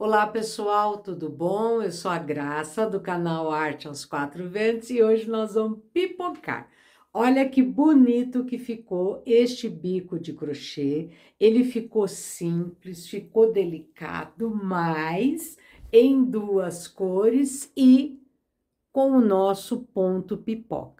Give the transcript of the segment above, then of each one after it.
Olá pessoal, tudo bom? Eu sou a Graça do canal Arte aos Quatro Ventos e hoje nós vamos pipocar. Olha que bonito que ficou este bico de crochê. Ele ficou simples, ficou delicado, mas em duas cores e com o nosso ponto pipoca.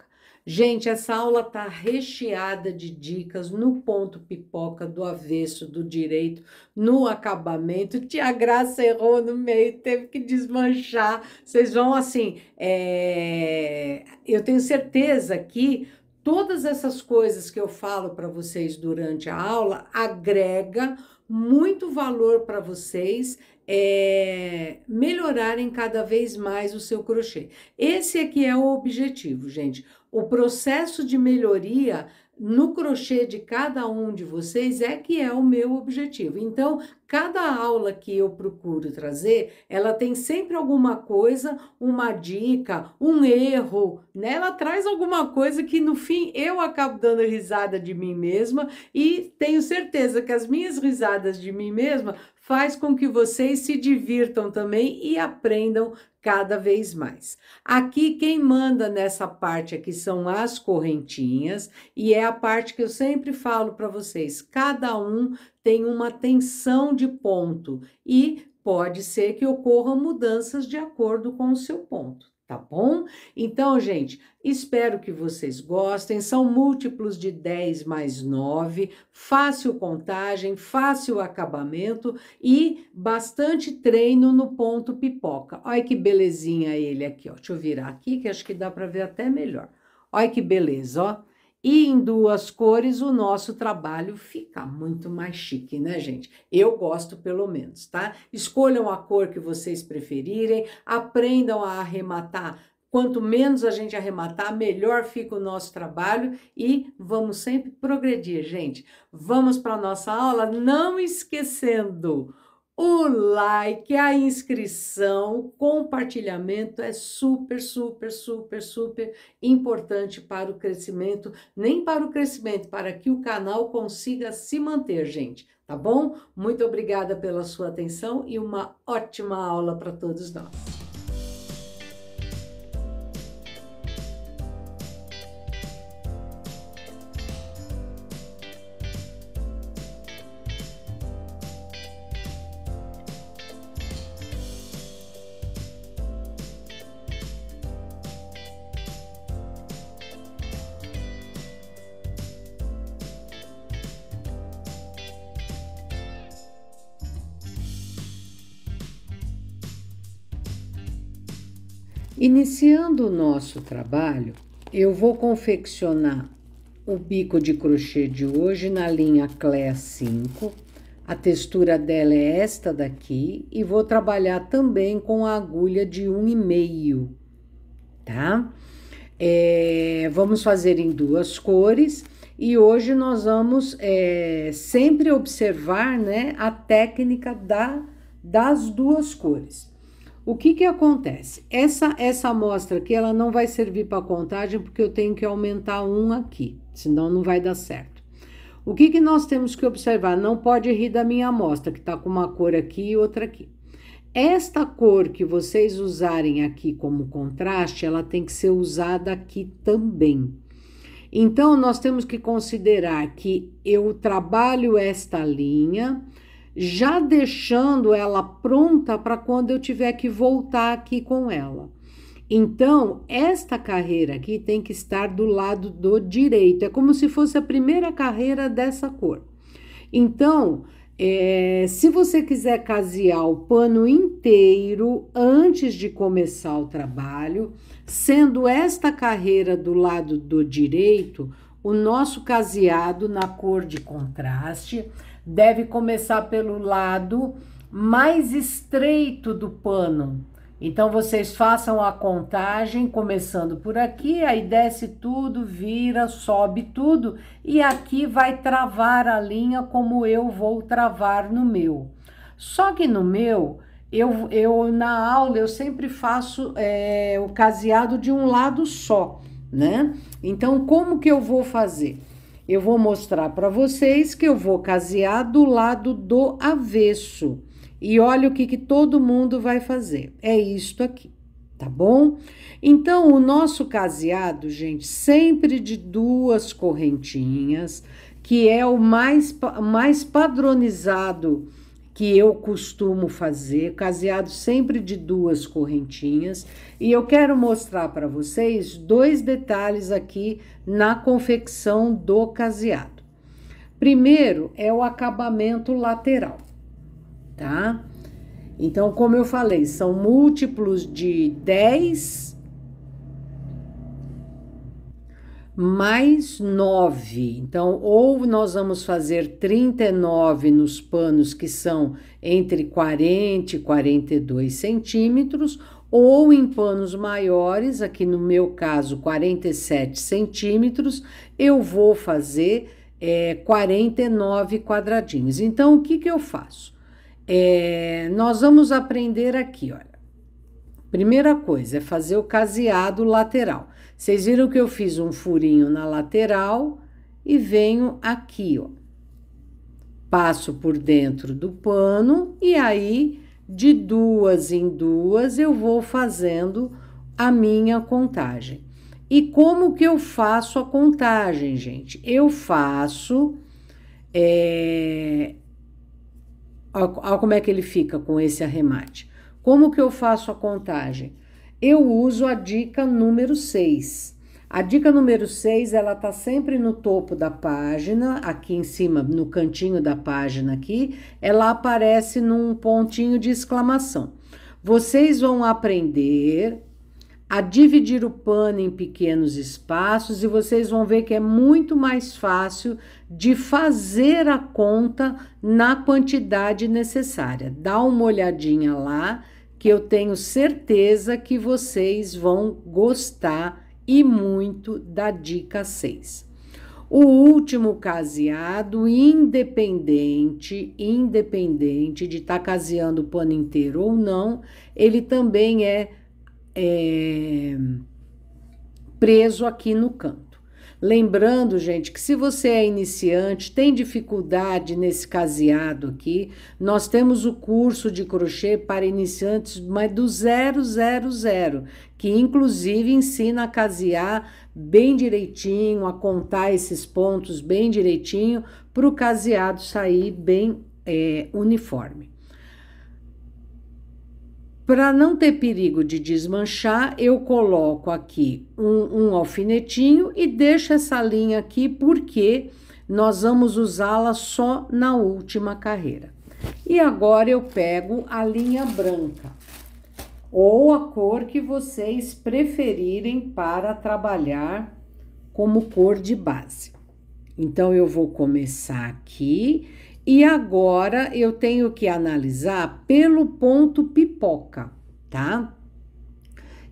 Gente, essa aula tá recheada de dicas no ponto pipoca, do avesso, do direito, no acabamento. Tia Graça errou no meio, teve que desmanchar. Vocês vão assim, é... eu tenho certeza que todas essas coisas que eu falo para vocês durante a aula agrega muito valor para vocês é, melhorarem cada vez mais o seu crochê. Esse aqui é, é o objetivo, gente. O processo de melhoria no crochê de cada um de vocês é que é o meu objetivo. Então, cada aula que eu procuro trazer, ela tem sempre alguma coisa, uma dica, um erro, né? Ela traz alguma coisa que no fim eu acabo dando risada de mim mesma e tenho certeza que as minhas risadas de mim mesma faz com que vocês se divirtam também e aprendam cada vez mais. Aqui quem manda nessa parte aqui são as correntinhas e é a parte que eu sempre falo para vocês. Cada um tem uma tensão de ponto e pode ser que ocorram mudanças de acordo com o seu ponto, tá bom? Então, gente, espero que vocês gostem. São múltiplos de 10 mais 9, fácil contagem, fácil acabamento e bastante treino no ponto pipoca. Olha que belezinha ele aqui, ó. Deixa eu virar aqui que acho que dá para ver até melhor. Olha que beleza, ó e em duas cores, o nosso trabalho fica muito mais chique, né, gente? Eu gosto pelo menos, tá? Escolham a cor que vocês preferirem, aprendam a arrematar. Quanto menos a gente arrematar, melhor fica o nosso trabalho e vamos sempre progredir, gente. Vamos para nossa aula, não esquecendo o like, a inscrição, o compartilhamento é super, super, super, super importante para o crescimento, nem para o crescimento, para que o canal consiga se manter, gente, tá bom? Muito obrigada pela sua atenção e uma ótima aula para todos nós. Iniciando o nosso trabalho, eu vou confeccionar o bico de crochê de hoje na linha Clé 5. A textura dela é esta daqui e vou trabalhar também com a agulha de 1,5, tá? É, vamos fazer em duas cores e hoje nós vamos é, sempre observar né, a técnica da, das duas cores. O que que acontece? Essa essa amostra aqui, ela não vai servir para contagem porque eu tenho que aumentar um aqui, senão não vai dar certo. O que que nós temos que observar? Não pode rir da minha amostra, que está com uma cor aqui e outra aqui. Esta cor que vocês usarem aqui como contraste, ela tem que ser usada aqui também. Então, nós temos que considerar que eu trabalho esta linha, já deixando ela pronta para quando eu tiver que voltar aqui com ela. Então, esta carreira aqui tem que estar do lado do direito, é como se fosse a primeira carreira dessa cor. Então, é, se você quiser casear o pano inteiro antes de começar o trabalho, sendo esta carreira do lado do direito, o nosso caseado na cor de contraste deve começar pelo lado mais estreito do pano. Então vocês façam a contagem começando por aqui, aí desce tudo, vira, sobe tudo e aqui vai travar a linha como eu vou travar no meu. Só que no meu, eu, eu na aula eu sempre faço é, o caseado de um lado só, né? Então como que eu vou fazer? Eu vou mostrar para vocês que eu vou casear do lado do avesso. E olha o que, que todo mundo vai fazer. É isto aqui, tá bom? Então, o nosso caseado, gente, sempre de duas correntinhas, que é o mais, mais padronizado que eu costumo fazer, caseado sempre de duas correntinhas, e eu quero mostrar para vocês dois detalhes aqui na confecção do caseado. Primeiro é o acabamento lateral, tá? Então, como eu falei, são múltiplos de 10 mais 9. Então, ou nós vamos fazer 39 nos panos que são entre 40 e 42 centímetros, ou em panos maiores, aqui no meu caso 47 centímetros, eu vou fazer é, 49 quadradinhos. Então, o que, que eu faço? É, nós vamos aprender aqui, olha. Primeira coisa é fazer o caseado lateral. Vocês viram que eu fiz um furinho na lateral e venho aqui, ó. Passo por dentro do pano e aí de duas em duas eu vou fazendo a minha contagem. E como que eu faço a contagem, gente? Eu faço. É... Olha como é que ele fica com esse arremate. Como que eu faço a contagem? eu uso a dica número 6. A dica número 6, ela tá sempre no topo da página, aqui em cima, no cantinho da página aqui, ela aparece num pontinho de exclamação. Vocês vão aprender a dividir o pano em pequenos espaços e vocês vão ver que é muito mais fácil de fazer a conta na quantidade necessária. Dá uma olhadinha lá que eu tenho certeza que vocês vão gostar e muito da dica 6. O último caseado, independente, independente de estar tá caseando o pano inteiro ou não, ele também é, é preso aqui no campo. Lembrando, gente, que se você é iniciante, tem dificuldade nesse caseado aqui, nós temos o curso de crochê para iniciantes, mas do 000, que inclusive ensina a casear bem direitinho, a contar esses pontos bem direitinho, para o caseado sair bem é, uniforme. Para não ter perigo de desmanchar, eu coloco aqui um, um alfinetinho e deixo essa linha aqui, porque nós vamos usá-la só na última carreira. E agora eu pego a linha branca, ou a cor que vocês preferirem para trabalhar como cor de base. Então, eu vou começar aqui e agora eu tenho que analisar pelo ponto pipoca, tá?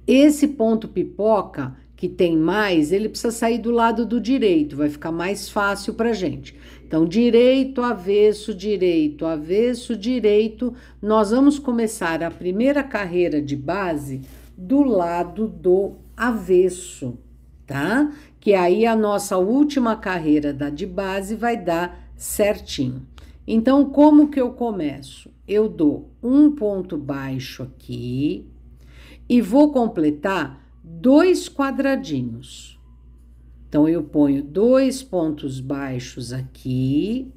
Esse ponto pipoca que tem mais, ele precisa sair do lado do direito, vai ficar mais fácil para gente. Então, direito, avesso, direito, avesso, direito, nós vamos começar a primeira carreira de base do lado do avesso, tá? Que aí a nossa última carreira da de base vai dar certinho. Então, como que eu começo? Eu dou um ponto baixo aqui e vou completar dois quadradinhos. Então, eu ponho dois pontos baixos aqui,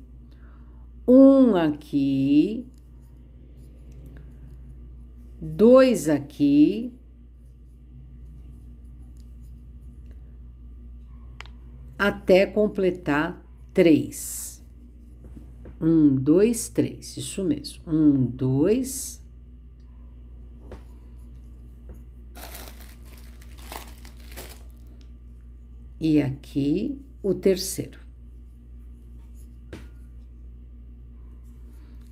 um aqui, dois aqui, até completar três. Um, dois, três, isso mesmo. Um, dois. E aqui o terceiro.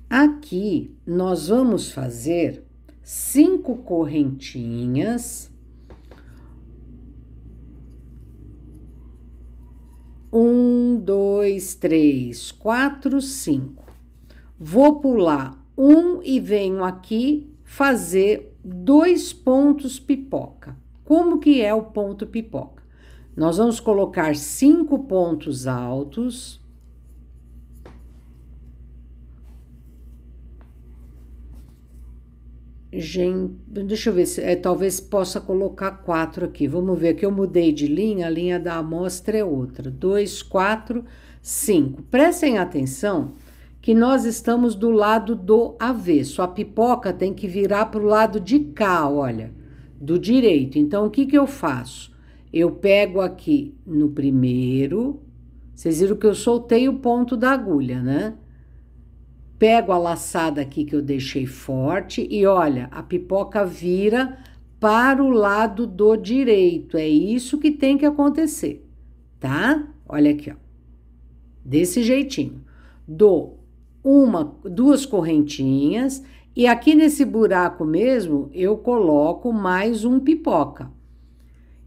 Aqui nós vamos fazer cinco correntinhas Um, dois, três, quatro, cinco. Vou pular um e venho aqui fazer dois pontos pipoca. Como que é o ponto pipoca? Nós vamos colocar cinco pontos altos Gente, deixa eu ver se é, talvez possa colocar quatro aqui. Vamos ver que eu mudei de linha, a linha da amostra é outra. Dois, quatro, cinco. Prestem atenção que nós estamos do lado do avesso. A pipoca tem que virar para o lado de cá, olha, do direito. Então, o que, que eu faço? Eu pego aqui no primeiro. Vocês viram que eu soltei o ponto da agulha, né? pego a laçada aqui que eu deixei forte e olha, a pipoca vira para o lado do direito. É isso que tem que acontecer, tá? Olha aqui, ó. Desse jeitinho. Dou uma, duas correntinhas e aqui nesse buraco mesmo eu coloco mais um pipoca.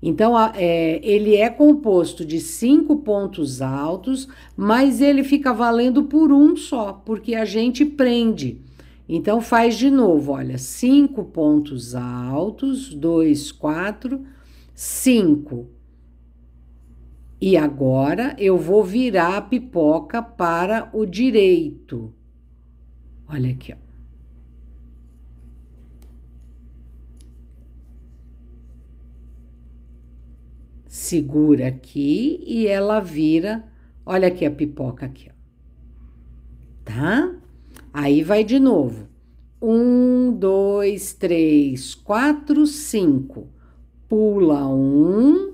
Então, é, ele é composto de cinco pontos altos, mas ele fica valendo por um só, porque a gente prende. Então, faz de novo, olha, cinco pontos altos, dois, quatro, cinco. E agora eu vou virar a pipoca para o direito. Olha aqui, ó. segura aqui e ela vira, olha aqui a pipoca aqui, ó. Tá? Aí vai de novo. Um, dois, três, quatro, cinco. Pula um.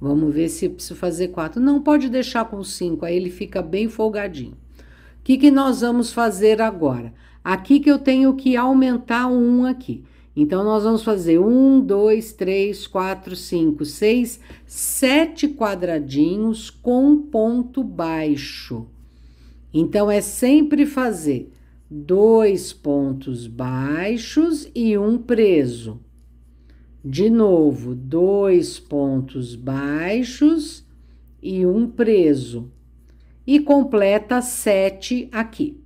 Vamos ver se eu preciso fazer quatro. Não, pode deixar com cinco, aí ele fica bem folgadinho. O que, que nós vamos fazer agora? Aqui que eu tenho que aumentar um aqui. Então, nós vamos fazer um, dois, três, quatro, cinco, seis, sete quadradinhos com ponto baixo. Então, é sempre fazer dois pontos baixos e um preso. De novo, dois pontos baixos e um preso. E completa sete aqui.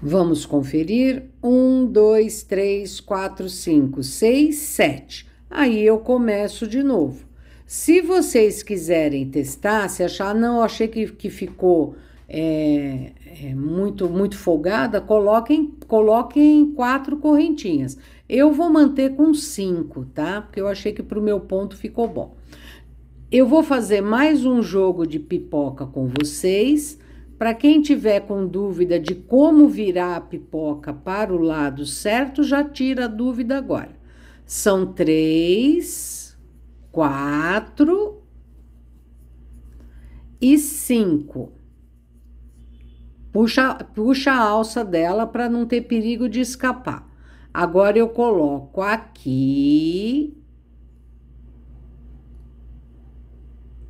Vamos conferir. Um, dois, três, quatro, cinco, seis, sete. Aí eu começo de novo. Se vocês quiserem testar, se achar, não, achei que, que ficou é, é muito muito folgada, coloquem, coloquem quatro correntinhas. Eu vou manter com cinco, tá? Porque eu achei que para o meu ponto ficou bom. Eu vou fazer mais um jogo de pipoca com vocês para quem tiver com dúvida de como virar a pipoca para o lado certo, já tira a dúvida agora. São três, quatro e cinco. Puxa, puxa a alça dela para não ter perigo de escapar. Agora eu coloco aqui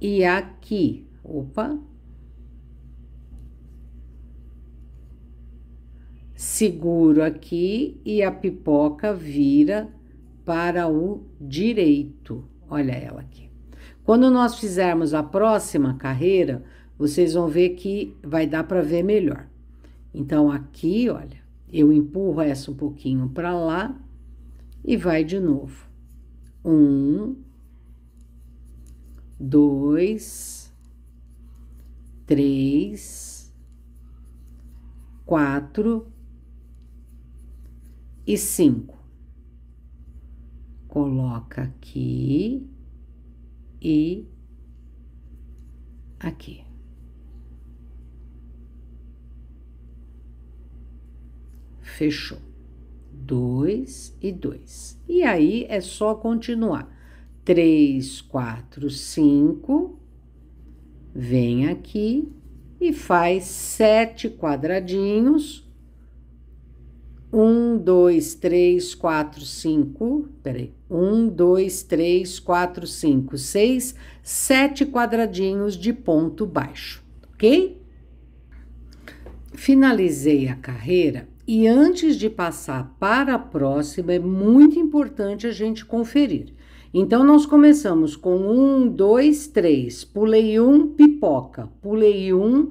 e aqui. Opa, seguro aqui e a pipoca vira para o direito. Olha ela aqui. Quando nós fizermos a próxima carreira, vocês vão ver que vai dar para ver melhor. Então aqui, olha, eu empurro essa um pouquinho para lá e vai de novo. Um, dois, três, quatro e cinco. Coloca aqui e aqui. Fechou. Dois e dois. E aí é só continuar. Três, quatro, cinco. Vem aqui e faz sete quadradinhos um, dois, três, quatro, cinco. Peraí. Um, dois, três, quatro, cinco, seis, sete quadradinhos de ponto baixo, ok? Finalizei a carreira e antes de passar para a próxima, é muito importante a gente conferir. Então, nós começamos com um, dois, três, pulei um, pipoca, pulei um,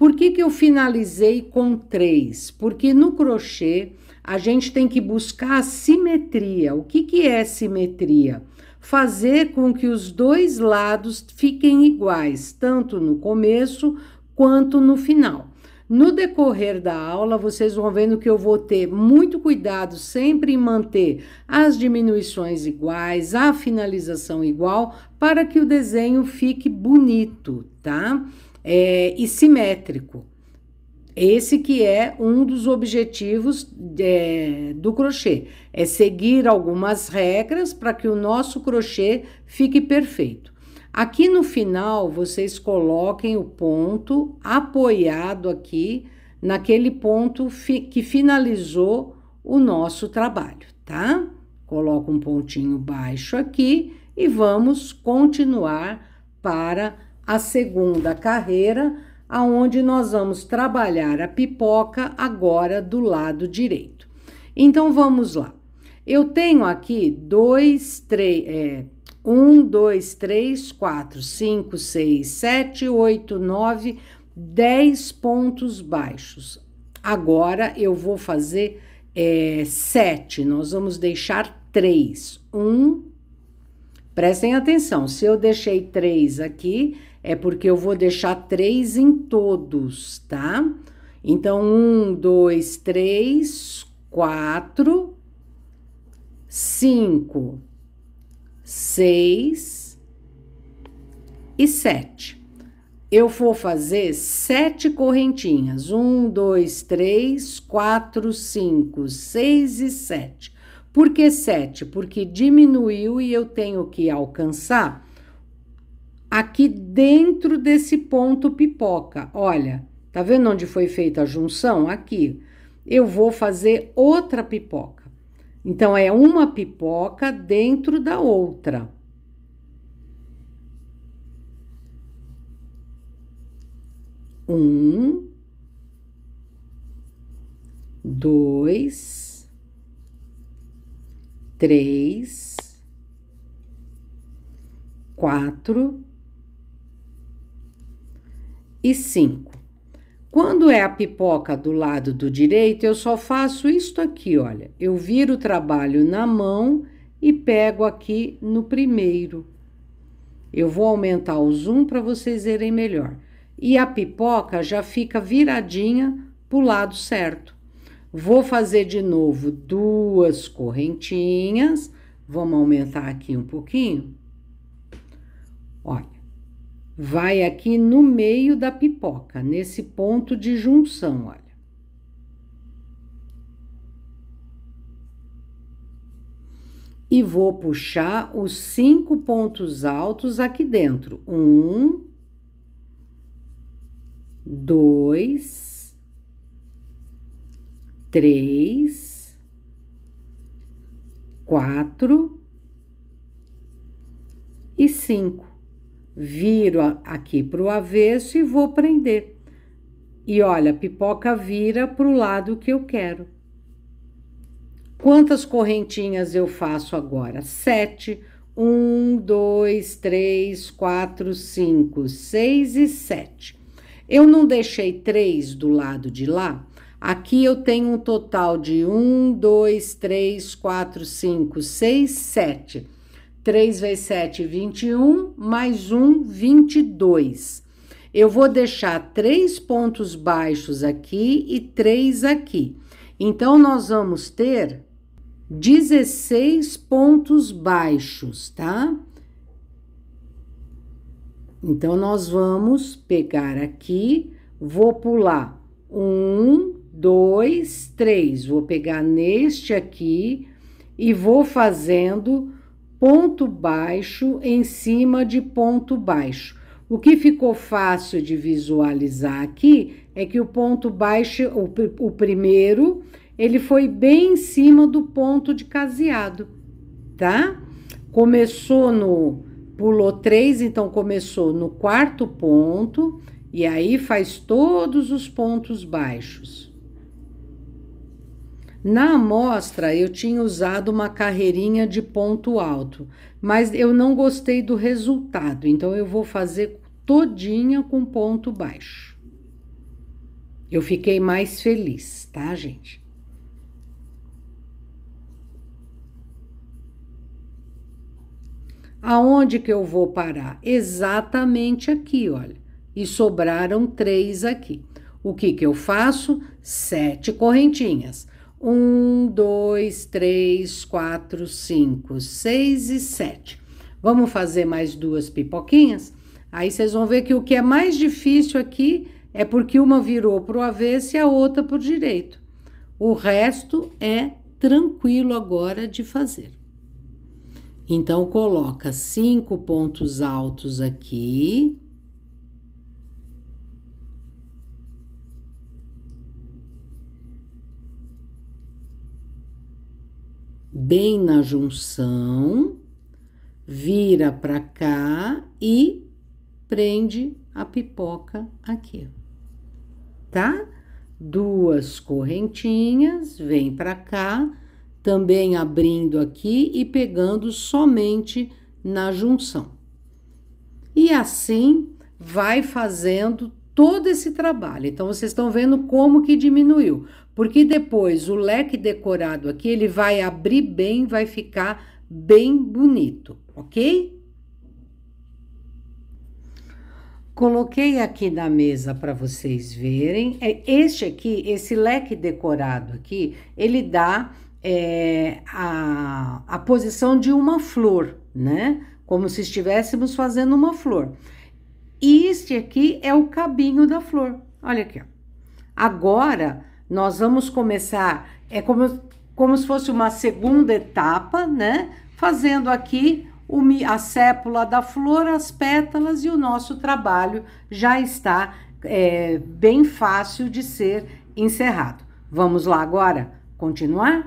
Por que, que eu finalizei com três? Porque no crochê a gente tem que buscar a simetria. O que, que é simetria? Fazer com que os dois lados fiquem iguais, tanto no começo quanto no final. No decorrer da aula, vocês vão vendo que eu vou ter muito cuidado sempre em manter as diminuições iguais, a finalização igual, para que o desenho fique bonito, tá? é, e simétrico. Esse que é um dos objetivos é, do crochê, é seguir algumas regras para que o nosso crochê fique perfeito. Aqui no final, vocês coloquem o ponto apoiado aqui naquele ponto fi que finalizou o nosso trabalho, tá? Coloca um pontinho baixo aqui e vamos continuar para a segunda carreira, aonde nós vamos trabalhar a pipoca agora do lado direito. Então vamos lá. Eu tenho aqui dois, três, é, um, dois, três, quatro, cinco, seis, sete, oito, nove, dez pontos baixos. Agora eu vou fazer é, sete. Nós vamos deixar três. Um, prestem atenção. Se eu deixei três aqui, é porque eu vou deixar três em todos, tá? Então, um, dois, três, quatro, cinco, seis e sete. Eu vou fazer sete correntinhas. Um, dois, três, quatro, cinco, seis e sete. Por que sete? Porque diminuiu e eu tenho que alcançar aqui dentro desse ponto pipoca. Olha, tá vendo onde foi feita a junção? Aqui. Eu vou fazer outra pipoca. Então, é uma pipoca dentro da outra. Um, dois, três, quatro, e 5. Quando é a pipoca do lado do direito, eu só faço isto aqui, olha. Eu viro o trabalho na mão e pego aqui no primeiro. Eu vou aumentar o zoom para vocês verem melhor. E a pipoca já fica viradinha para o lado certo. Vou fazer de novo duas correntinhas. Vamos aumentar aqui um pouquinho. Olha vai aqui no meio da pipoca, nesse ponto de junção, olha. E vou puxar os cinco pontos altos aqui dentro. Um, dois, três, quatro e cinco viro aqui para o avesso e vou prender. E olha, a pipoca vira para o lado que eu quero. Quantas correntinhas eu faço agora? Sete. Um, dois, três, quatro, cinco, seis e sete. Eu não deixei três do lado de lá. Aqui eu tenho um total de um, dois, três, quatro, cinco, seis, sete. 3 vezes 7, 21, mais 1, 22. Eu vou deixar três pontos baixos aqui e três aqui. Então, nós vamos ter 16 pontos baixos, tá? Então, nós vamos pegar aqui, vou pular um, dois, três. Vou pegar neste aqui e vou fazendo ponto baixo em cima de ponto baixo. O que ficou fácil de visualizar aqui é que o ponto baixo, o, o primeiro, ele foi bem em cima do ponto de caseado, tá? Começou no. Pulou três, então começou no quarto ponto, e aí faz todos os pontos baixos. Na amostra, eu tinha usado uma carreirinha de ponto alto, mas eu não gostei do resultado, então eu vou fazer todinha com ponto baixo. Eu fiquei mais feliz, tá, gente? Aonde que eu vou parar? Exatamente aqui, olha. E sobraram três aqui. O que que eu faço? Sete correntinhas. Um, dois, três, quatro, cinco, seis e sete. Vamos fazer mais duas pipoquinhas? Aí vocês vão ver que o que é mais difícil aqui é porque uma virou para o avesso e a outra para o direito. O resto é tranquilo agora de fazer. Então, coloca cinco pontos altos aqui. bem na junção, vira para cá e prende a pipoca aqui, tá? Duas correntinhas, vem para cá, também abrindo aqui e pegando somente na junção. E assim vai fazendo todo esse trabalho. Então vocês estão vendo como que diminuiu, porque depois o leque decorado aqui, ele vai abrir bem, vai ficar bem bonito, ok? Coloquei aqui na mesa para vocês verem. É, este aqui, esse leque decorado aqui, ele dá é, a, a posição de uma flor, né? Como se estivéssemos fazendo uma flor. E este aqui é o cabinho da flor. Olha aqui, ó. Agora, nós vamos começar, é como, como se fosse uma segunda etapa, né? Fazendo aqui o, a sépula da flor, as pétalas e o nosso trabalho já está é, bem fácil de ser encerrado. Vamos lá agora continuar?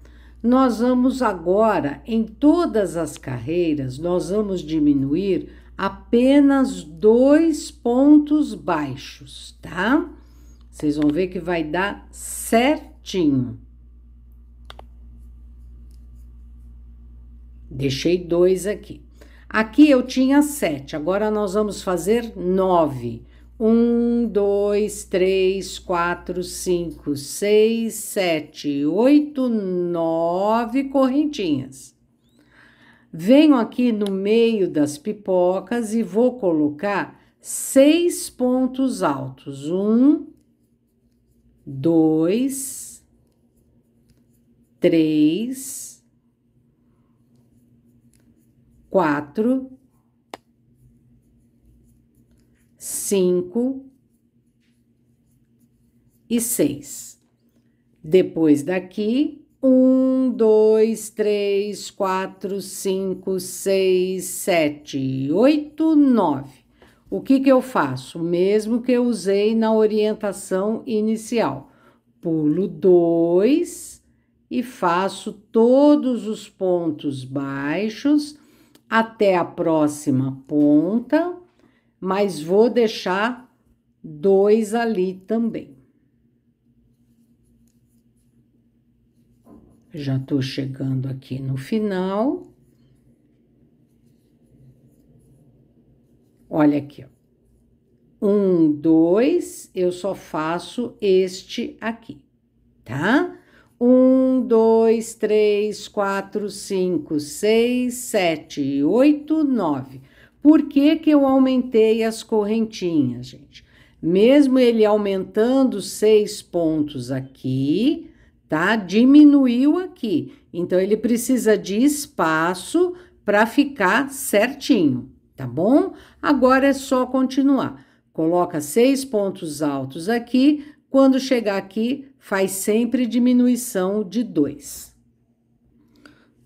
nós vamos agora, em todas as carreiras, nós vamos diminuir apenas dois pontos baixos, tá? Vocês vão ver que vai dar certinho. Deixei dois aqui. Aqui eu tinha sete, agora nós vamos fazer nove um, dois, três, quatro, cinco, seis, sete, oito, nove correntinhas. Venho aqui no meio das pipocas e vou colocar seis pontos altos. Um, dois, três, quatro, 5 e 6. Depois daqui, 1, 2, 3, 4, 5, 6, 7, 8, 9. O que, que eu faço? O mesmo que eu usei na orientação inicial. Pulo 2 e faço todos os pontos baixos até a próxima ponta mas vou deixar dois ali também. Já estou chegando aqui no final. Olha aqui, ó. Um, dois, eu só faço este aqui, tá? Um, dois, três, quatro, cinco, seis, sete, oito, nove. Por que, que eu aumentei as correntinhas, gente? Mesmo ele aumentando seis pontos aqui, tá? Diminuiu aqui. Então, ele precisa de espaço para ficar certinho, tá bom? Agora é só continuar. Coloca seis pontos altos aqui, quando chegar aqui, faz sempre diminuição de dois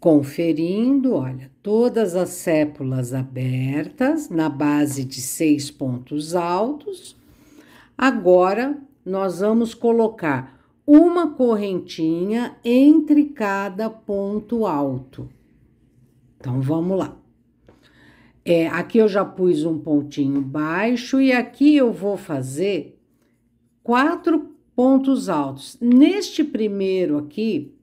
conferindo, olha, todas as sépulas abertas na base de seis pontos altos. Agora, nós vamos colocar uma correntinha entre cada ponto alto. Então, vamos lá. É, aqui eu já pus um pontinho baixo e aqui eu vou fazer quatro pontos altos. Neste primeiro aqui,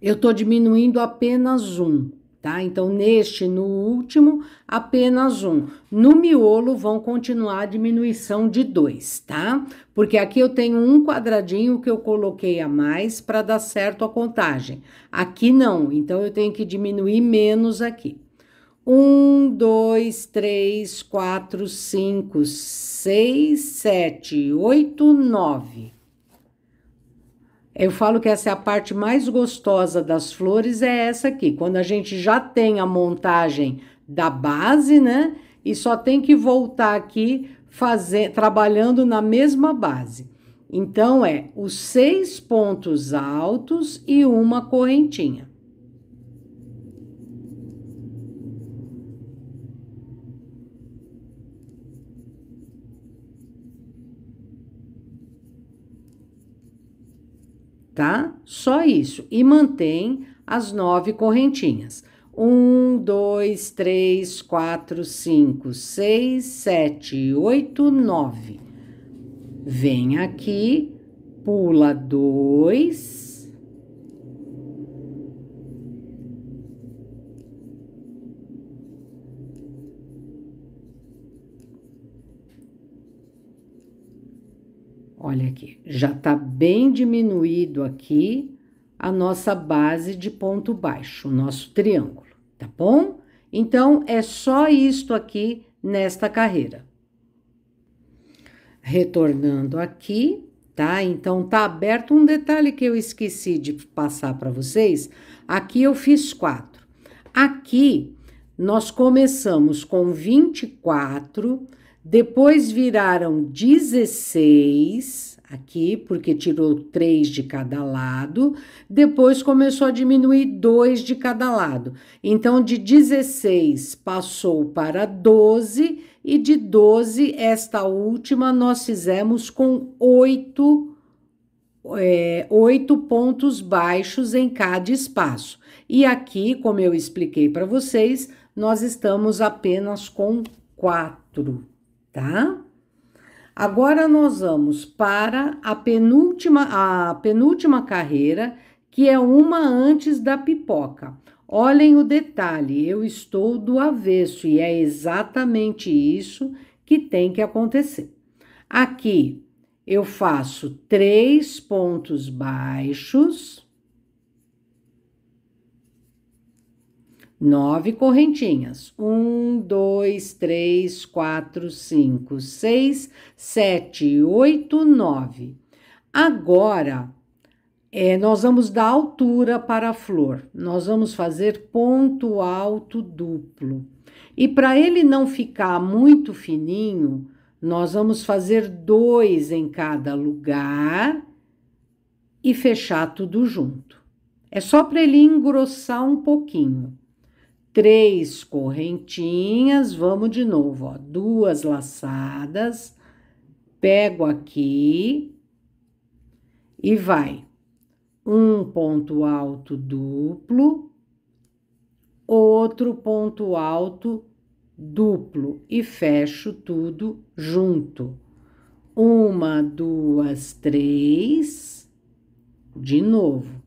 eu estou diminuindo apenas um, tá? Então, neste, no último, apenas um. No miolo, vão continuar a diminuição de dois, tá? Porque aqui eu tenho um quadradinho que eu coloquei a mais para dar certo a contagem. Aqui não, então eu tenho que diminuir menos aqui. Um, dois, três, quatro, cinco, seis, sete, oito, nove. Eu falo que essa é a parte mais gostosa das flores, é essa aqui. Quando a gente já tem a montagem da base, né? E só tem que voltar aqui fazer, trabalhando na mesma base. Então, é os seis pontos altos e uma correntinha. tá? Só isso. E mantém as nove correntinhas. Um, dois, três, quatro, cinco, seis, sete, oito, nove. Vem aqui, pula dois Olha aqui, já está bem diminuído aqui a nossa base de ponto baixo, o nosso triângulo, tá bom? Então, é só isto aqui nesta carreira. Retornando aqui, tá? Então, tá aberto um detalhe que eu esqueci de passar para vocês. Aqui eu fiz quatro. Aqui, nós começamos com 24, 24 depois viraram 16 aqui, porque tirou 3 de cada lado. Depois começou a diminuir 2 de cada lado. Então, de 16 passou para 12, e de 12, esta última, nós fizemos com 8 é, oito pontos baixos em cada espaço. E aqui, como eu expliquei para vocês, nós estamos apenas com 4 tá? Agora nós vamos para a penúltima, a penúltima carreira, que é uma antes da pipoca. Olhem o detalhe, eu estou do avesso e é exatamente isso que tem que acontecer. Aqui eu faço três pontos baixos nove correntinhas. Um, dois, três, quatro, cinco, seis, sete, oito, nove. Agora, é, nós vamos dar altura para a flor. Nós vamos fazer ponto alto duplo. E para ele não ficar muito fininho, nós vamos fazer dois em cada lugar e fechar tudo junto. É só para ele engrossar um pouquinho três correntinhas, vamos de novo, ó, duas laçadas, pego aqui e vai um ponto alto duplo, outro ponto alto duplo e fecho tudo junto. Uma, duas, três, de novo.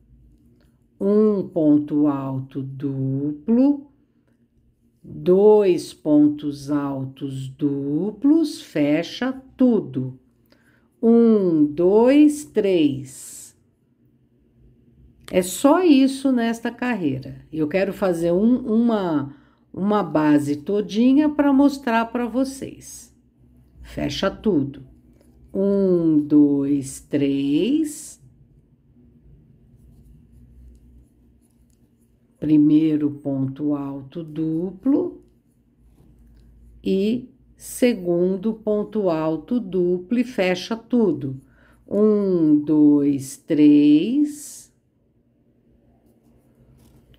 Um ponto alto duplo, dois pontos altos duplos, fecha tudo. Um, dois, três. É só isso nesta carreira. Eu quero fazer um, uma, uma base todinha para mostrar para vocês. Fecha tudo. Um, dois, três. primeiro ponto alto duplo e segundo ponto alto duplo e fecha tudo. Um, dois, três.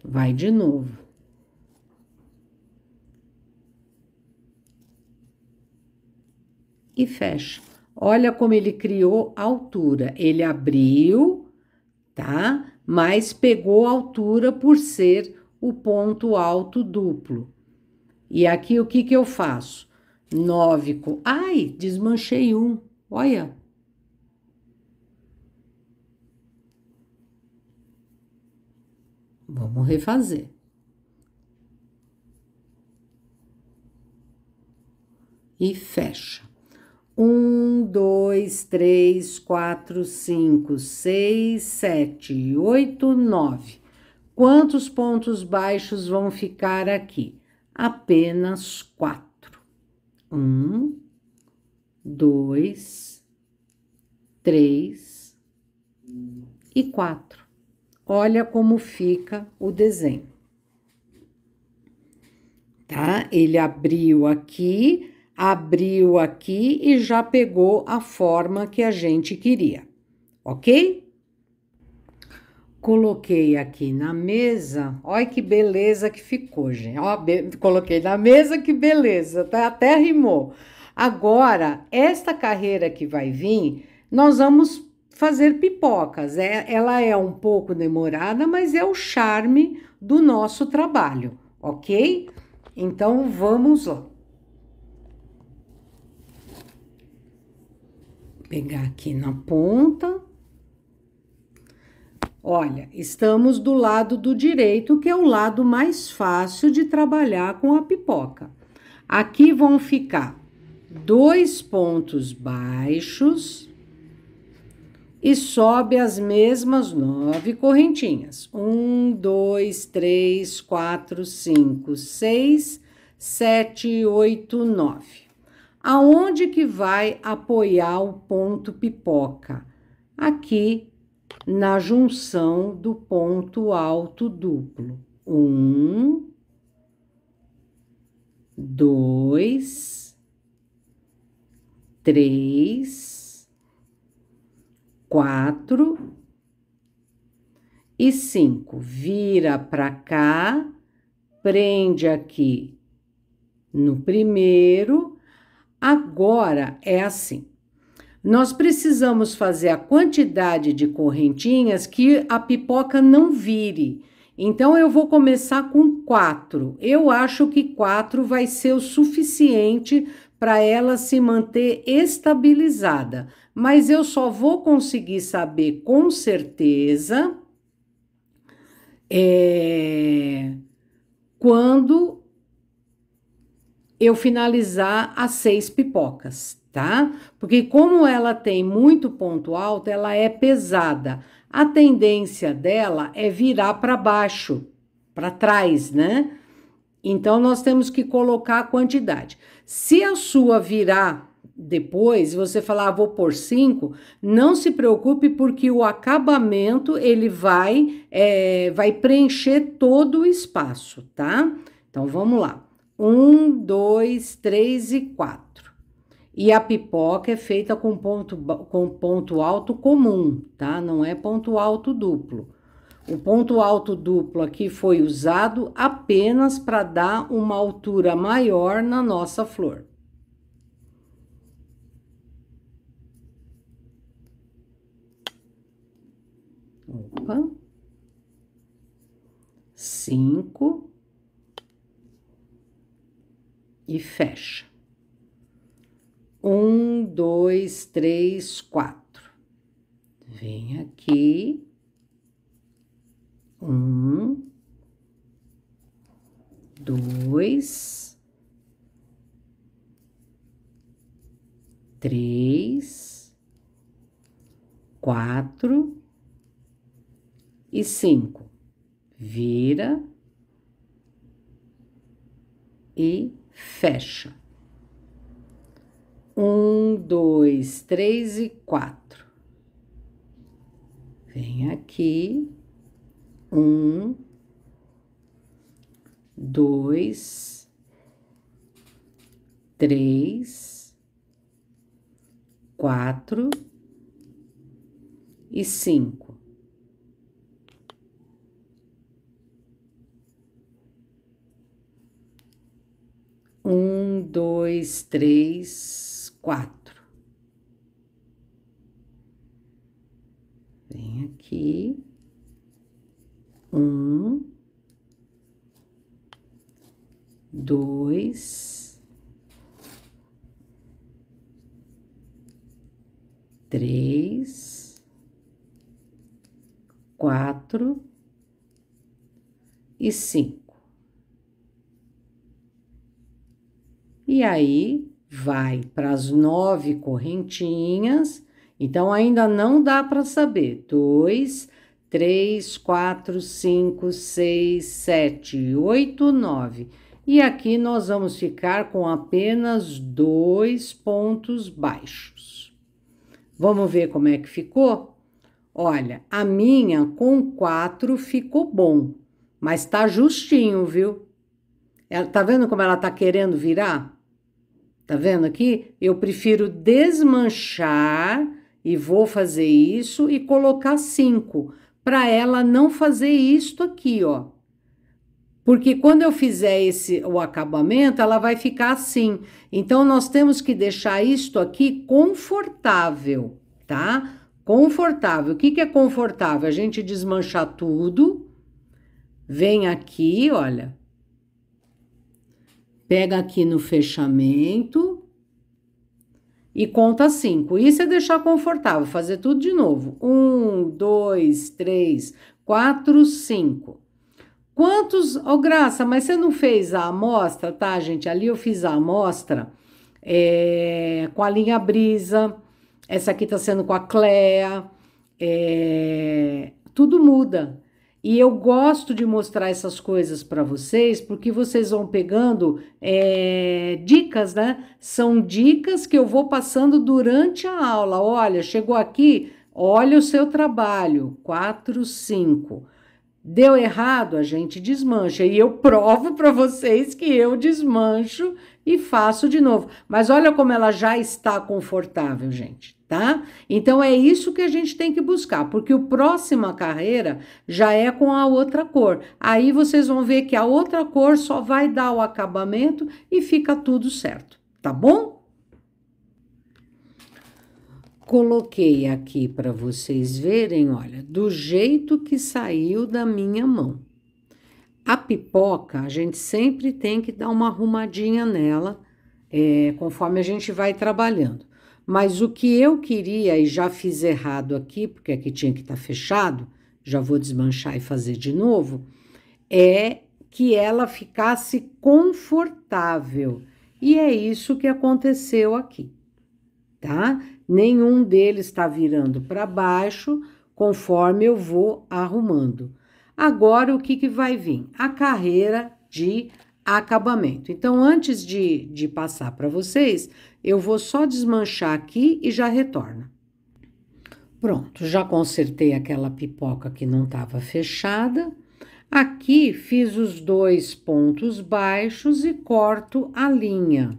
Vai de novo. E fecha. Olha como ele criou altura. Ele abriu, tá? mas pegou altura por ser o ponto alto duplo. E aqui o que, que eu faço? 9 com. Ai, desmanchei um. Olha. Vamos refazer. E fecha um, dois, três, quatro, cinco, seis, sete, oito, nove. Quantos pontos baixos vão ficar aqui? Apenas quatro. Um, dois, três e quatro. Olha como fica o desenho. Tá? Ele abriu aqui, abriu aqui e já pegou a forma que a gente queria, ok? Coloquei aqui na mesa, olha que beleza que ficou, gente. Ó, be... Coloquei na mesa, que beleza, tá? até rimou. Agora, esta carreira que vai vir, nós vamos fazer pipocas. É, ela é um pouco demorada, mas é o charme do nosso trabalho, ok? Então vamos lá. pegar aqui na ponta. Olha, estamos do lado do direito, que é o lado mais fácil de trabalhar com a pipoca. Aqui vão ficar dois pontos baixos e sobe as mesmas nove correntinhas. Um, dois, três, quatro, cinco, seis, sete, oito, nove aonde que vai apoiar o ponto pipoca? Aqui na junção do ponto alto duplo. Um, dois, três, quatro e cinco. Vira para cá, prende aqui no primeiro agora é assim. Nós precisamos fazer a quantidade de correntinhas que a pipoca não vire. Então eu vou começar com quatro. Eu acho que quatro vai ser o suficiente para ela se manter estabilizada, mas eu só vou conseguir saber com certeza é, quando eu finalizar as seis pipocas, tá? Porque como ela tem muito ponto alto, ela é pesada. A tendência dela é virar para baixo, para trás, né? Então nós temos que colocar a quantidade. Se a sua virar depois, você falar ah, vou por cinco, não se preocupe porque o acabamento ele vai é, vai preencher todo o espaço, tá? Então vamos lá. Um, dois, três e quatro. E a pipoca é feita com ponto, com ponto alto comum, tá? Não é ponto alto duplo. O ponto alto duplo aqui foi usado apenas para dar uma altura maior na nossa flor. Opa. Cinco e fecha. Um, dois, três, quatro. Vem aqui. Um, dois, três, quatro e cinco. Vira e fecha. Um, dois, três e quatro. Vem aqui. Um, dois, três, quatro e cinco. Um, dois, três, quatro. Vem aqui. Um, dois, três, quatro e cinco. E aí vai para as nove correntinhas. Então ainda não dá para saber. Dois, três, quatro, cinco, seis, sete, oito, nove. E aqui nós vamos ficar com apenas dois pontos baixos. Vamos ver como é que ficou? Olha, a minha com quatro ficou bom, mas tá justinho, viu? Ela, tá vendo como ela tá querendo virar? Tá vendo aqui? Eu prefiro desmanchar e vou fazer isso e colocar cinco para ela não fazer isto aqui, ó. Porque quando eu fizer esse o acabamento, ela vai ficar assim. Então nós temos que deixar isto aqui confortável, tá? Confortável. O que que é confortável? A gente desmanchar tudo. Vem aqui, olha, Pega aqui no fechamento e conta cinco. Isso é deixar confortável, fazer tudo de novo. Um, dois, três, quatro, cinco. Quantos, ô oh, Graça, mas você não fez a amostra, tá, gente? Ali eu fiz a amostra é, com a linha brisa, essa aqui tá sendo com a Cleia. é, tudo muda. E eu gosto de mostrar essas coisas para vocês, porque vocês vão pegando é, dicas, né? São dicas que eu vou passando durante a aula. Olha, chegou aqui, olha o seu trabalho. 4, 5. Deu errado, a gente desmancha. E eu provo para vocês que eu desmancho e faço de novo. Mas olha como ela já está confortável, gente tá? Então é isso que a gente tem que buscar, porque o próxima carreira já é com a outra cor. Aí vocês vão ver que a outra cor só vai dar o acabamento e fica tudo certo, tá bom? Coloquei aqui para vocês verem, olha, do jeito que saiu da minha mão. A pipoca, a gente sempre tem que dar uma arrumadinha nela, é, conforme a gente vai trabalhando. Mas o que eu queria, e já fiz errado aqui, porque aqui tinha que estar tá fechado, já vou desmanchar e fazer de novo, é que ela ficasse confortável. E é isso que aconteceu aqui, tá? Nenhum deles está virando para baixo conforme eu vou arrumando. Agora, o que, que vai vir? A carreira de acabamento. Então, antes de, de passar para vocês, eu vou só desmanchar aqui e já retorno. Pronto, já consertei aquela pipoca que não estava fechada. Aqui fiz os dois pontos baixos e corto a linha.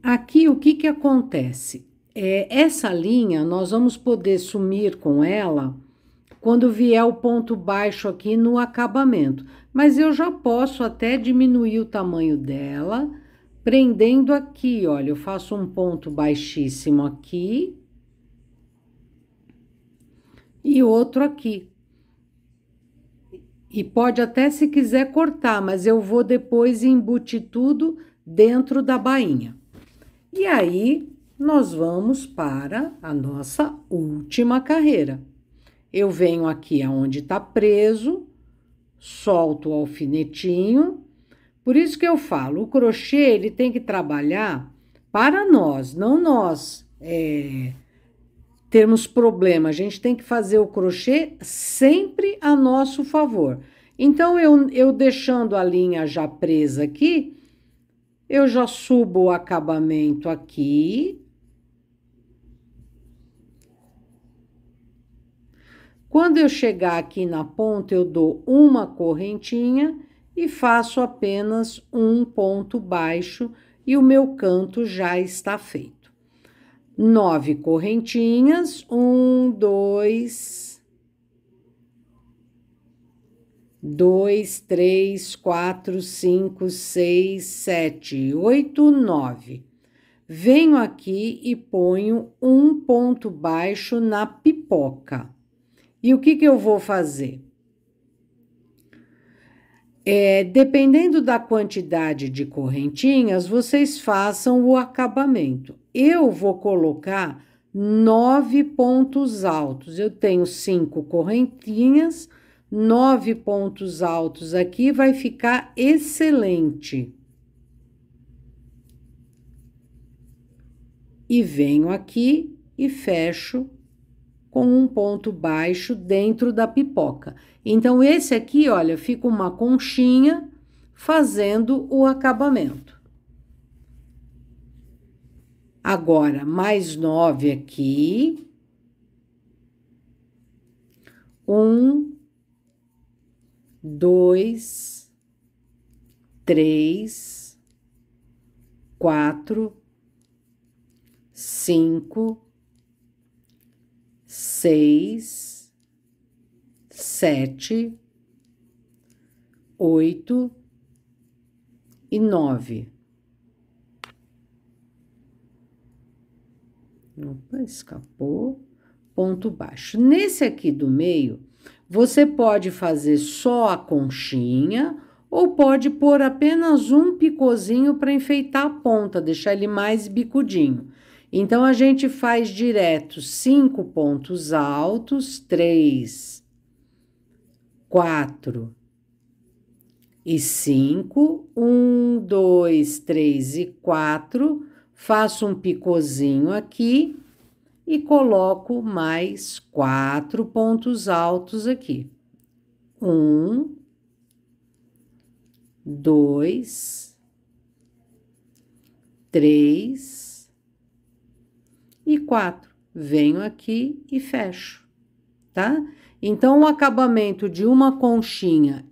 Aqui o que que acontece? É, essa linha nós vamos poder sumir com ela quando vier o ponto baixo aqui no acabamento, mas eu já posso até diminuir o tamanho dela prendendo aqui, olha, eu faço um ponto baixíssimo aqui e outro aqui. E pode até se quiser cortar, mas eu vou depois embutir tudo dentro da bainha. E aí, nós vamos para a nossa última carreira. Eu venho aqui aonde está preso, solto o alfinetinho por isso que eu falo, o crochê ele tem que trabalhar para nós, não nós é, termos problema. A gente tem que fazer o crochê sempre a nosso favor. Então, eu, eu deixando a linha já presa aqui, eu já subo o acabamento aqui. Quando eu chegar aqui na ponta, eu dou uma correntinha e faço apenas um ponto baixo e o meu canto já está feito. Nove correntinhas, um, dois, dois, três, quatro, cinco, seis, sete, oito, nove. Venho aqui e ponho um ponto baixo na pipoca. E o que, que eu vou fazer? É, dependendo da quantidade de correntinhas, vocês façam o acabamento. Eu vou colocar nove pontos altos. Eu tenho cinco correntinhas, nove pontos altos aqui, vai ficar excelente. E venho aqui e fecho com um ponto baixo dentro da pipoca. Então, esse aqui, olha, fica uma conchinha fazendo o acabamento. Agora, mais nove aqui. Um, dois, três, quatro, cinco, seis, sete, oito e nove. Opa, escapou. Ponto baixo. Nesse aqui do meio, você pode fazer só a conchinha ou pode pôr apenas um picozinho para enfeitar a ponta, deixar ele mais bicudinho. Então, a gente faz direto cinco pontos altos, três quatro e cinco, um, dois, três e quatro. Faço um picozinho aqui e coloco mais quatro pontos altos aqui. Um, dois, três e quatro. Venho aqui e fecho, tá? Então, o acabamento de uma conchinha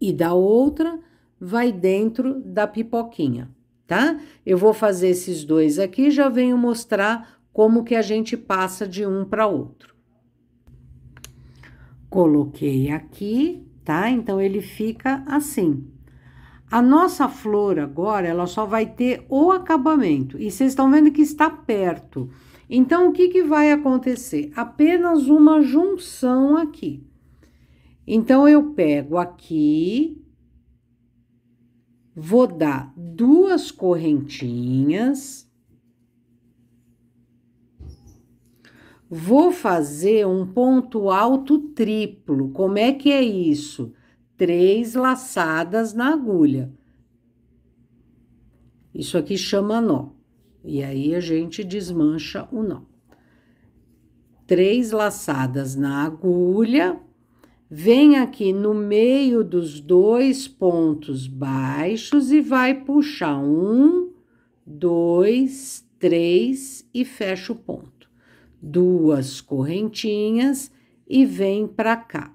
e da outra vai dentro da pipoquinha, tá? Eu vou fazer esses dois aqui, já venho mostrar como que a gente passa de um para outro. Coloquei aqui, tá? Então, ele fica assim. A nossa flor agora, ela só vai ter o acabamento. E vocês estão vendo que está perto. Então, o que, que vai acontecer? Apenas uma junção aqui. Então, eu pego aqui, vou dar duas correntinhas, vou fazer um ponto alto triplo. Como é que é isso? Três laçadas na agulha. Isso aqui chama nó. E aí a gente desmancha o nó. Três laçadas na agulha, vem aqui no meio dos dois pontos baixos e vai puxar um, dois, três e fecha o ponto. Duas correntinhas e vem para cá.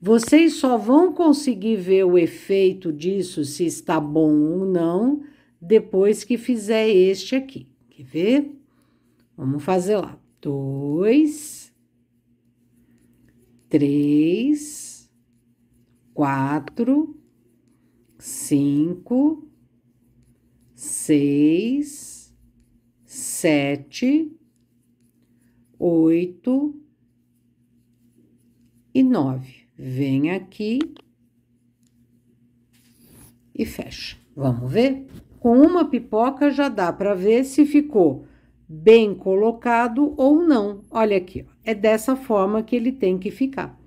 Vocês só vão conseguir ver o efeito disso se está bom ou não depois que fizer este aqui. Quer ver? Vamos fazer lá. Dois, três, quatro, cinco, seis, sete, oito e nove. Vem aqui e fecha. Vamos ver? Com uma pipoca já dá para ver se ficou bem colocado ou não. Olha aqui, ó. é dessa forma que ele tem que ficar.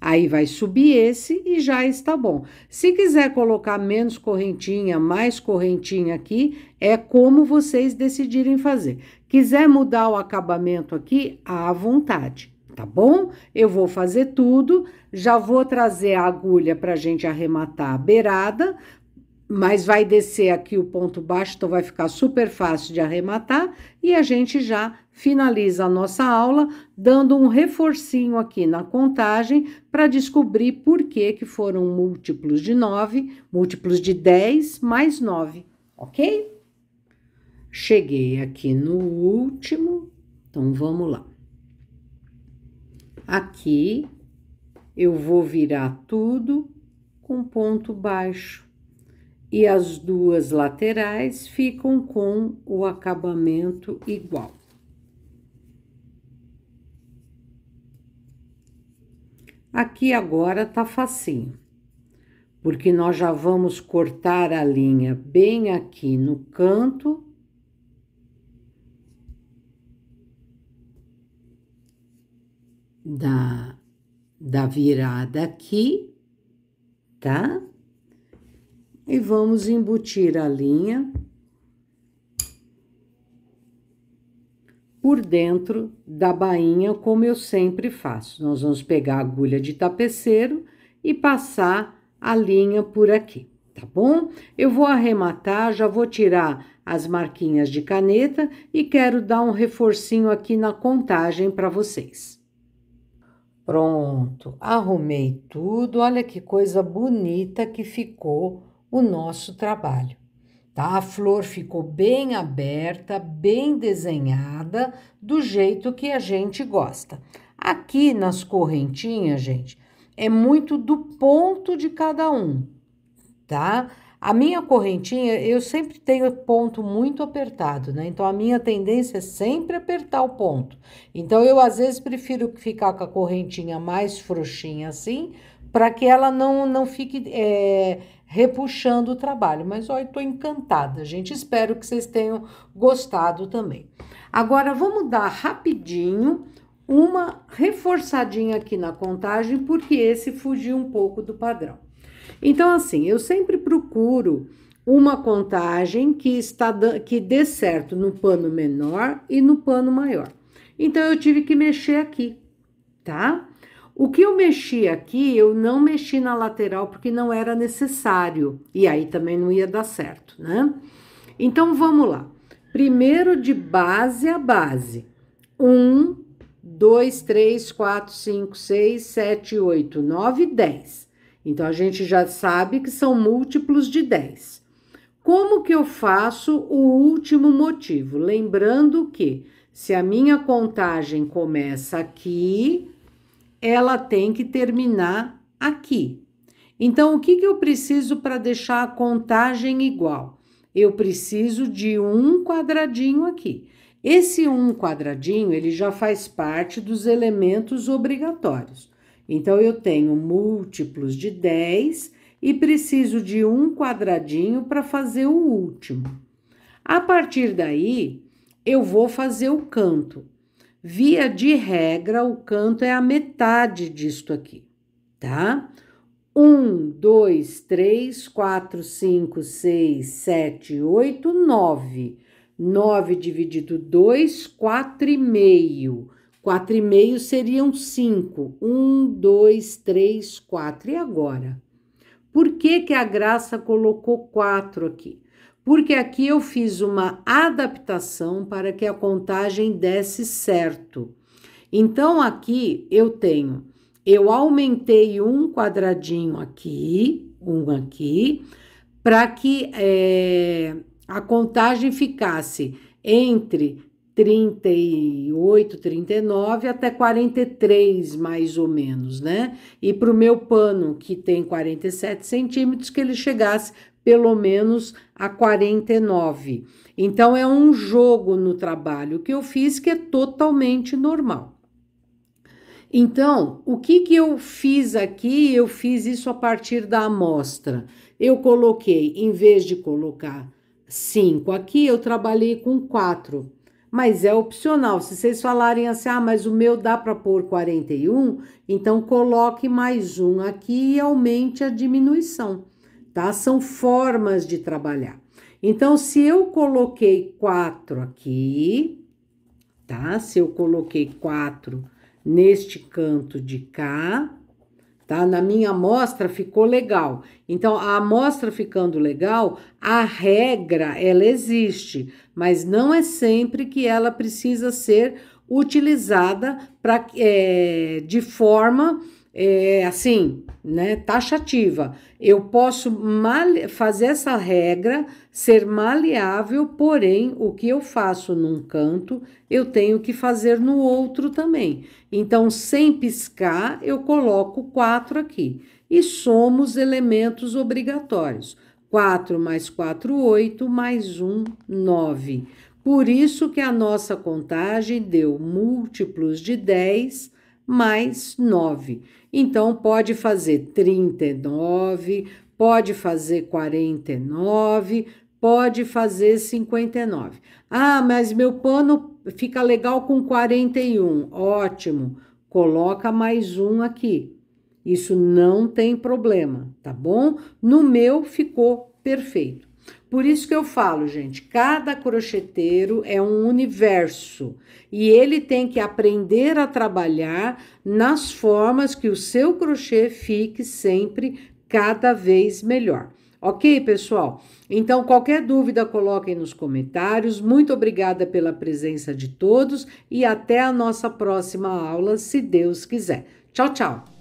Aí vai subir esse e já está bom. Se quiser colocar menos correntinha, mais correntinha aqui, é como vocês decidirem fazer. Quiser mudar o acabamento aqui, à vontade, tá bom? Eu vou fazer tudo, já vou trazer a agulha para a gente arrematar a beirada, mas vai descer aqui o ponto baixo, então vai ficar super fácil de arrematar e a gente já finaliza a nossa aula dando um reforcinho aqui na contagem para descobrir por que que foram múltiplos de 9, múltiplos de 10 mais 9, OK? Cheguei aqui no último, então vamos lá. Aqui eu vou virar tudo com ponto baixo e as duas laterais ficam com o acabamento igual. Aqui agora tá facinho, porque nós já vamos cortar a linha bem aqui no canto. Da, da virada aqui, tá? e vamos embutir a linha por dentro da bainha, como eu sempre faço. Nós vamos pegar a agulha de tapeceiro e passar a linha por aqui, tá bom? Eu vou arrematar, já vou tirar as marquinhas de caneta e quero dar um reforcinho aqui na contagem para vocês. Pronto, arrumei tudo. Olha que coisa bonita que ficou o nosso trabalho. Tá? A flor ficou bem aberta, bem desenhada, do jeito que a gente gosta. Aqui nas correntinhas, gente, é muito do ponto de cada um, tá? A minha correntinha, eu sempre tenho ponto muito apertado, né? Então a minha tendência é sempre apertar o ponto. Então eu às vezes prefiro ficar com a correntinha mais frouxinha assim, para que ela não, não fique é, repuxando o trabalho. Mas olha, estou encantada, gente. Espero que vocês tenham gostado também. Agora vamos dar rapidinho uma reforçadinha aqui na contagem, porque esse fugiu um pouco do padrão. Então, assim, eu sempre procuro uma contagem que está que dê certo no pano menor e no pano maior. Então, eu tive que mexer aqui, tá? O que eu mexi aqui, eu não mexi na lateral porque não era necessário. E aí também não ia dar certo, né? Então vamos lá. Primeiro de base a base. 1, 2, 3, 4, 5, 6, 7, 8, 9, 10. Então a gente já sabe que são múltiplos de 10. Como que eu faço o último motivo? Lembrando que se a minha contagem começa aqui, ela tem que terminar aqui. Então, o que, que eu preciso para deixar a contagem igual? Eu preciso de um quadradinho aqui. Esse um quadradinho, ele já faz parte dos elementos obrigatórios. Então, eu tenho múltiplos de 10 e preciso de um quadradinho para fazer o último. A partir daí, eu vou fazer o canto. Via de regra, o canto é a metade disto aqui, tá? 1, 2, 3, 4, 5, 6, 7, 8, 9. 9 dividido 2, 4 e meio. 4 e meio seriam 5. 1, 2, 3, 4. E agora? Por que, que a Graça colocou 4 aqui? porque aqui eu fiz uma adaptação para que a contagem desse certo. Então aqui eu tenho, eu aumentei um quadradinho aqui, um aqui, para que é, a contagem ficasse entre 38, 39 até 43, mais ou menos, né? E para o meu pano, que tem 47 centímetros, que ele chegasse pelo menos a 49. Então é um jogo no trabalho que eu fiz que é totalmente normal. Então, o que, que eu fiz aqui? Eu fiz isso a partir da amostra. Eu coloquei, em vez de colocar 5 aqui, eu trabalhei com 4 mas é opcional. Se vocês falarem assim, ah, mas o meu dá para pôr 41, então coloque mais um aqui e aumente a diminuição tá? São formas de trabalhar. Então, se eu coloquei quatro aqui, tá? Se eu coloquei quatro neste canto de cá, tá? Na minha amostra ficou legal. Então, a amostra ficando legal, a regra ela existe, mas não é sempre que ela precisa ser utilizada para é, eh, de forma é, assim, né, taxativa. Eu posso fazer essa regra ser maleável, porém, o que eu faço num canto, eu tenho que fazer no outro também. Então, sem piscar, eu coloco 4 aqui. E somos elementos obrigatórios. 4 mais 4, 8, mais 1, 9. Por isso que a nossa contagem deu múltiplos de 10 mais 9. Então, pode fazer 39, pode fazer 49, pode fazer 59. Ah, mas meu pano fica legal com 41. Ótimo. Coloca mais um aqui. Isso não tem problema, tá bom? No meu ficou perfeito. Por isso que eu falo, gente, cada crocheteiro é um universo e ele tem que aprender a trabalhar nas formas que o seu crochê fique sempre cada vez melhor. Ok, pessoal? Então, qualquer dúvida, coloquem nos comentários. Muito obrigada pela presença de todos e até a nossa próxima aula, se Deus quiser. Tchau, tchau!